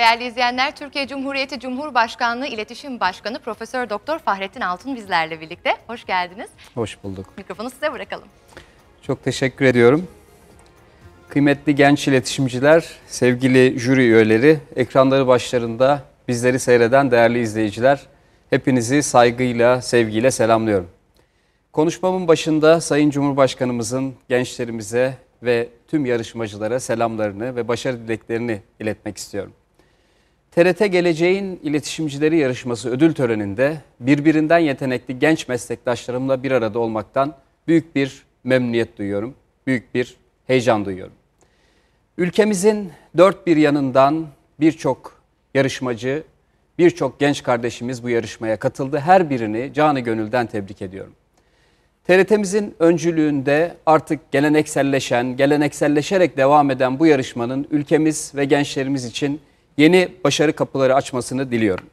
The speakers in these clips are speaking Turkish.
Değerli izleyenler, Türkiye Cumhuriyeti Cumhurbaşkanlığı İletişim Başkanı Profesör Doktor Fahrettin Altun bizlerle birlikte. Hoş geldiniz. Hoş bulduk. Mikrofonu size bırakalım. Çok teşekkür ediyorum. Kıymetli genç iletişimciler, sevgili jüri üyeleri, ekranları başlarında bizleri seyreden değerli izleyiciler, hepinizi saygıyla, sevgiyle selamlıyorum. Konuşmamın başında Sayın Cumhurbaşkanımızın gençlerimize ve tüm yarışmacılara selamlarını ve başarı dileklerini iletmek istiyorum. TRT Geleceğin İletişimcileri Yarışması ödül töreninde birbirinden yetenekli genç meslektaşlarımla bir arada olmaktan büyük bir memnuniyet duyuyorum. Büyük bir heyecan duyuyorum. Ülkemizin dört bir yanından birçok yarışmacı, birçok genç kardeşimiz bu yarışmaya katıldı. Her birini canı gönülden tebrik ediyorum. TRT'mizin öncülüğünde artık gelenekselleşen, gelenekselleşerek devam eden bu yarışmanın ülkemiz ve gençlerimiz için yeni başarı kapıları açmasını diliyorum.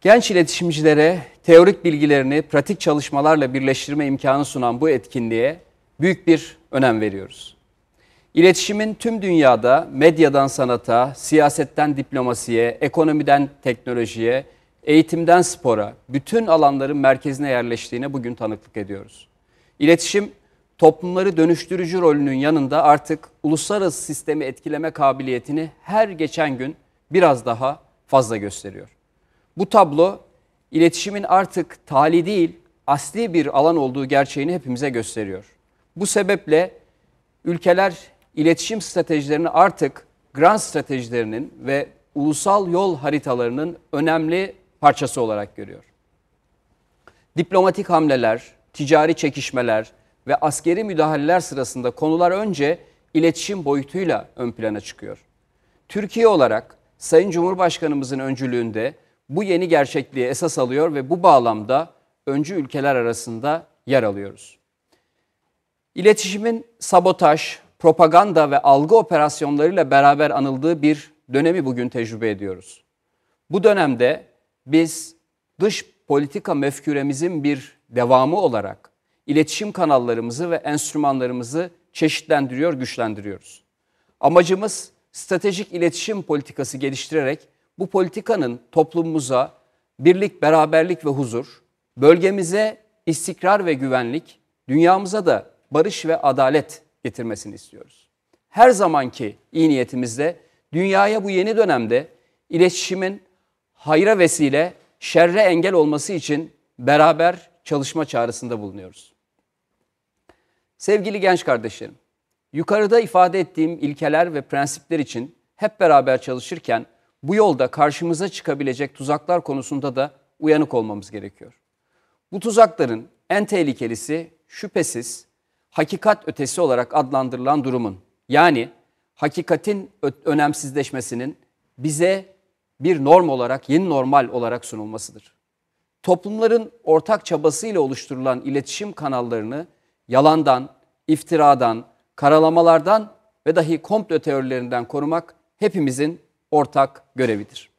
Genç iletişimcilere teorik bilgilerini pratik çalışmalarla birleştirme imkanı sunan bu etkinliğe büyük bir önem veriyoruz. İletişimin tüm dünyada medyadan sanata, siyasetten diplomasiye, ekonomiden teknolojiye, eğitimden spora bütün alanların merkezine yerleştiğine bugün tanıklık ediyoruz. İletişim toplumları dönüştürücü rolünün yanında artık uluslararası sistemi etkileme kabiliyetini her geçen gün biraz daha fazla gösteriyor. Bu tablo iletişimin artık tali değil, asli bir alan olduğu gerçeğini hepimize gösteriyor. Bu sebeple ülkeler iletişim stratejilerini artık grand stratejilerinin ve ulusal yol haritalarının önemli parçası olarak görüyor. Diplomatik hamleler, ticari çekişmeler, ve askeri müdahaleler sırasında konular önce iletişim boyutuyla ön plana çıkıyor. Türkiye olarak Sayın Cumhurbaşkanımızın öncülüğünde bu yeni gerçekliği esas alıyor ve bu bağlamda öncü ülkeler arasında yer alıyoruz. İletişimin sabotaj, propaganda ve algı operasyonlarıyla beraber anıldığı bir dönemi bugün tecrübe ediyoruz. Bu dönemde biz dış politika mefküremizin bir devamı olarak iletişim kanallarımızı ve enstrümanlarımızı çeşitlendiriyor, güçlendiriyoruz. Amacımız stratejik iletişim politikası geliştirerek bu politikanın toplumumuza birlik, beraberlik ve huzur, bölgemize istikrar ve güvenlik, dünyamıza da barış ve adalet getirmesini istiyoruz. Her zamanki iyi niyetimizle dünyaya bu yeni dönemde iletişimin hayra vesile, şerre engel olması için beraber çalışma çağrısında bulunuyoruz. Sevgili genç kardeşlerim, yukarıda ifade ettiğim ilkeler ve prensipler için hep beraber çalışırken bu yolda karşımıza çıkabilecek tuzaklar konusunda da uyanık olmamız gerekiyor. Bu tuzakların en tehlikelisi şüphesiz hakikat ötesi olarak adlandırılan durumun yani hakikatin önemsizleşmesinin bize bir norm olarak yeni normal olarak sunulmasıdır. Toplumların ortak çabasıyla oluşturulan iletişim kanallarını yalandan, iftiradan, karalamalardan ve dahi komplo teorilerinden korumak hepimizin ortak görevidir.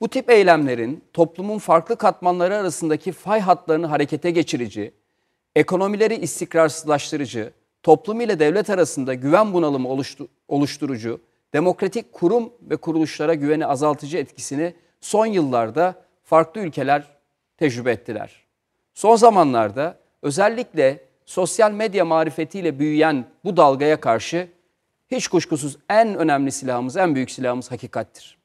Bu tip eylemlerin toplumun farklı katmanları arasındaki fay hatlarını harekete geçirici, ekonomileri istikrarsızlaştırıcı, toplum ile devlet arasında güven bunalımı oluşturucu, demokratik kurum ve kuruluşlara güveni azaltıcı etkisini son yıllarda farklı ülkeler tecrübe ettiler. Son zamanlarda özellikle sosyal medya marifetiyle büyüyen bu dalgaya karşı hiç kuşkusuz en önemli silahımız, en büyük silahımız hakikattir.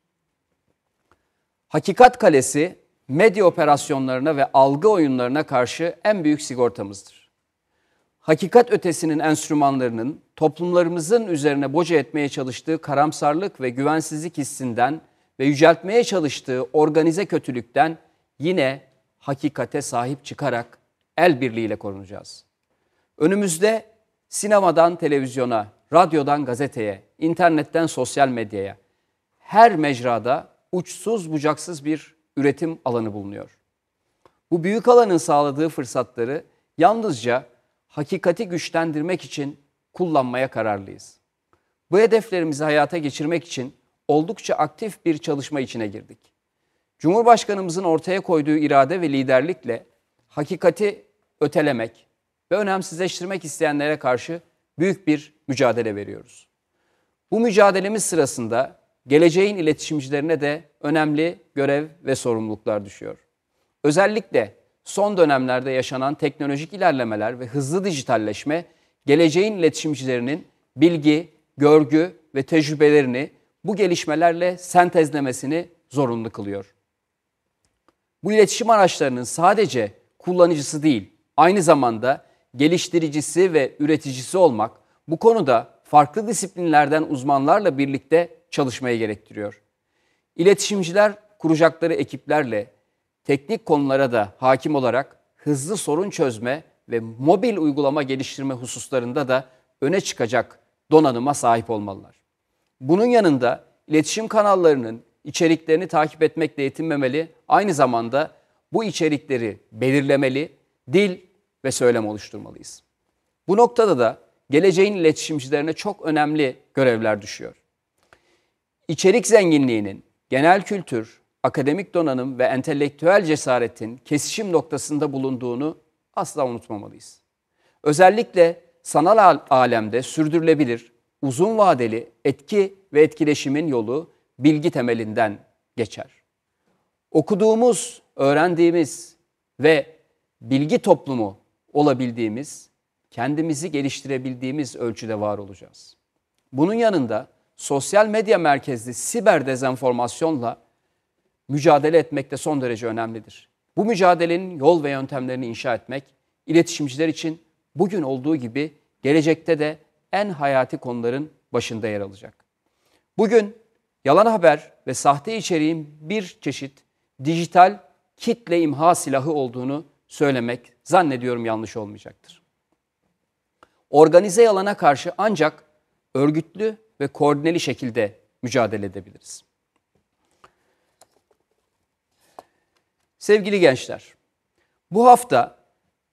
Hakikat kalesi medya operasyonlarına ve algı oyunlarına karşı en büyük sigortamızdır. Hakikat ötesinin enstrümanlarının toplumlarımızın üzerine boca etmeye çalıştığı karamsarlık ve güvensizlik hissinden ve yüceltmeye çalıştığı organize kötülükten yine hakikate sahip çıkarak el birliğiyle korunacağız. Önümüzde sinemadan televizyona, radyodan gazeteye, internetten sosyal medyaya her mecrada uçsuz bucaksız bir üretim alanı bulunuyor. Bu büyük alanın sağladığı fırsatları yalnızca hakikati güçlendirmek için kullanmaya kararlıyız. Bu hedeflerimizi hayata geçirmek için oldukça aktif bir çalışma içine girdik. Cumhurbaşkanımızın ortaya koyduğu irade ve liderlikle hakikati ötelemek ve önemsizleştirmek isteyenlere karşı büyük bir mücadele veriyoruz. Bu mücadelemiz sırasında geleceğin iletişimcilerine de önemli görev ve sorumluluklar düşüyor. Özellikle son dönemlerde yaşanan teknolojik ilerlemeler ve hızlı dijitalleşme geleceğin iletişimcilerinin bilgi, görgü ve tecrübelerini bu gelişmelerle sentezlemesini zorunlu kılıyor. Bu iletişim araçlarının sadece kullanıcısı değil, aynı zamanda geliştiricisi ve üreticisi olmak bu konuda farklı disiplinlerden uzmanlarla birlikte çalışmaya gerektiriyor. İletişimciler kuracakları ekiplerle teknik konulara da hakim olarak hızlı sorun çözme ve mobil uygulama geliştirme hususlarında da öne çıkacak donanıma sahip olmalılar. Bunun yanında iletişim kanallarının içeriklerini takip etmekle yetinmemeli, aynı zamanda bu içerikleri belirlemeli, dil ve söylem oluşturmalıyız. Bu noktada da geleceğin iletişimcilerine çok önemli görevler düşüyor. İçerik zenginliğinin, genel kültür, akademik donanım ve entelektüel cesaretin kesişim noktasında bulunduğunu asla unutmamalıyız. Özellikle sanal alemde sürdürülebilir, uzun vadeli etki ve etkileşimin yolu bilgi temelinden geçer. Okuduğumuz öğrendiğimiz ve bilgi toplumu olabildiğimiz, kendimizi geliştirebildiğimiz ölçüde var olacağız. Bunun yanında sosyal medya merkezli siber dezenformasyonla mücadele etmek de son derece önemlidir. Bu mücadelenin yol ve yöntemlerini inşa etmek, iletişimciler için bugün olduğu gibi gelecekte de en hayati konuların başında yer alacak. Bugün yalan haber ve sahte içeriğin bir çeşit dijital kitle imha silahı olduğunu söylemek zannediyorum yanlış olmayacaktır. Organize yalana karşı ancak örgütlü ve koordineli şekilde mücadele edebiliriz. Sevgili gençler, bu hafta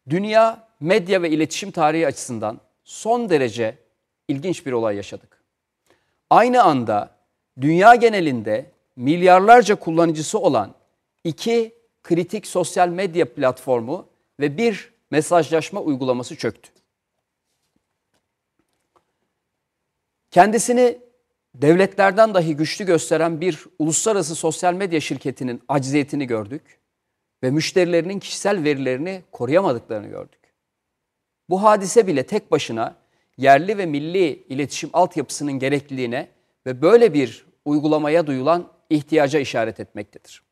dünya medya ve iletişim tarihi açısından son derece ilginç bir olay yaşadık. Aynı anda dünya genelinde milyarlarca kullanıcısı olan iki kritik sosyal medya platformu ve bir mesajlaşma uygulaması çöktü. Kendisini devletlerden dahi güçlü gösteren bir uluslararası sosyal medya şirketinin acziyetini gördük ve müşterilerinin kişisel verilerini koruyamadıklarını gördük. Bu hadise bile tek başına yerli ve milli iletişim altyapısının gerekliliğine ve böyle bir uygulamaya duyulan ihtiyaca işaret etmektedir.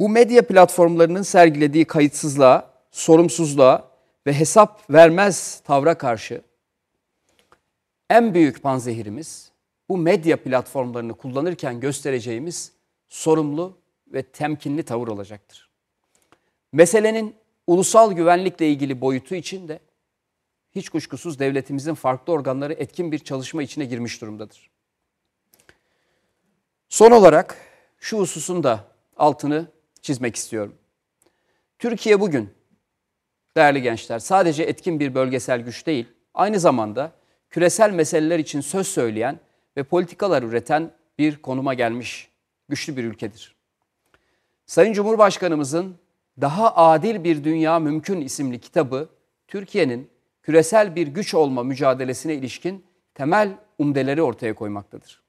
Bu medya platformlarının sergilediği kayıtsızlığa, sorumsuzluğa ve hesap vermez tavra karşı en büyük panzehirimiz bu medya platformlarını kullanırken göstereceğimiz sorumlu ve temkinli tavır olacaktır. Meselenin ulusal güvenlikle ilgili boyutu için de hiç kuşkusuz devletimizin farklı organları etkin bir çalışma içine girmiş durumdadır. Son olarak şu hususun da altını çizmek istiyorum. Türkiye bugün değerli gençler sadece etkin bir bölgesel güç değil, aynı zamanda küresel meseleler için söz söyleyen ve politikalar üreten bir konuma gelmiş güçlü bir ülkedir. Sayın Cumhurbaşkanımızın Daha Adil Bir Dünya Mümkün isimli kitabı Türkiye'nin küresel bir güç olma mücadelesine ilişkin temel umdeleri ortaya koymaktadır.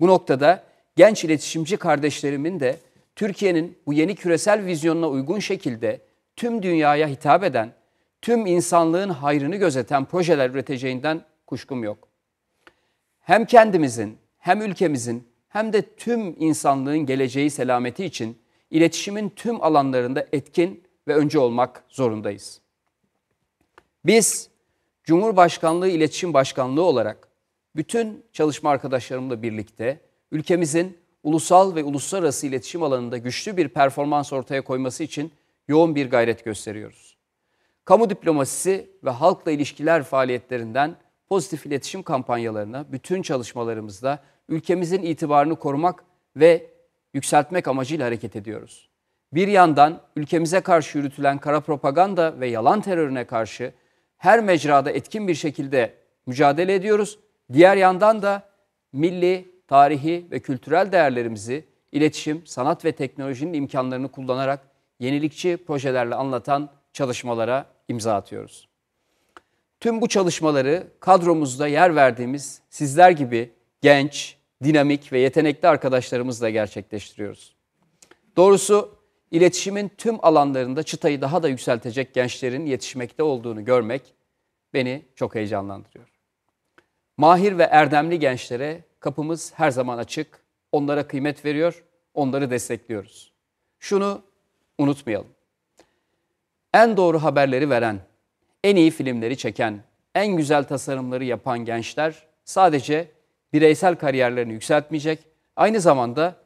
Bu noktada genç iletişimci kardeşlerimin de Türkiye'nin bu yeni küresel vizyonuna uygun şekilde tüm dünyaya hitap eden, tüm insanlığın hayrını gözeten projeler üreteceğinden kuşkum yok. Hem kendimizin, hem ülkemizin, hem de tüm insanlığın geleceği selameti için iletişimin tüm alanlarında etkin ve önce olmak zorundayız. Biz Cumhurbaşkanlığı İletişim Başkanlığı olarak bütün çalışma arkadaşlarımla birlikte ülkemizin ulusal ve uluslararası iletişim alanında güçlü bir performans ortaya koyması için yoğun bir gayret gösteriyoruz. Kamu diplomasisi ve halkla ilişkiler faaliyetlerinden pozitif iletişim kampanyalarına bütün çalışmalarımızda ülkemizin itibarını korumak ve yükseltmek amacıyla hareket ediyoruz. Bir yandan ülkemize karşı yürütülen kara propaganda ve yalan terörüne karşı her mecrada etkin bir şekilde mücadele ediyoruz. Diğer yandan da milli tarihi ve kültürel değerlerimizi iletişim, sanat ve teknolojinin imkanlarını kullanarak yenilikçi projelerle anlatan çalışmalara imza atıyoruz. Tüm bu çalışmaları kadromuzda yer verdiğimiz sizler gibi genç, dinamik ve yetenekli arkadaşlarımızla gerçekleştiriyoruz. Doğrusu iletişimin tüm alanlarında çıtayı daha da yükseltecek gençlerin yetişmekte olduğunu görmek beni çok heyecanlandırıyor. Mahir ve erdemli gençlere kapımız her zaman açık. Onlara kıymet veriyor, onları destekliyoruz. Şunu unutmayalım. En doğru haberleri veren, en iyi filmleri çeken, en güzel tasarımları yapan gençler sadece bireysel kariyerlerini yükseltmeyecek, aynı zamanda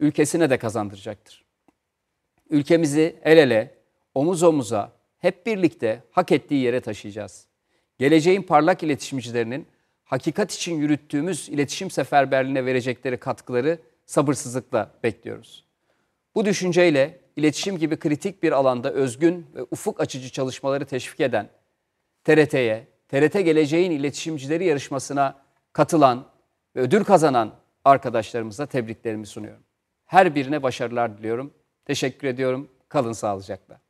ülkesine de kazandıracaktır. Ülkemizi el ele, omuz omuza, hep birlikte hak ettiği yere taşıyacağız. Geleceğin parlak iletişimcilerinin hakikat için yürüttüğümüz iletişim seferberliğine verecekleri katkıları sabırsızlıkla bekliyoruz. Bu düşünceyle iletişim gibi kritik bir alanda özgün ve ufuk açıcı çalışmaları teşvik eden TRT'ye, TRT Geleceğin İletişimcileri yarışmasına katılan ve ödül kazanan arkadaşlarımıza tebriklerimi sunuyorum. Her birine başarılar diliyorum. Teşekkür ediyorum. Kalın sağlıcakla.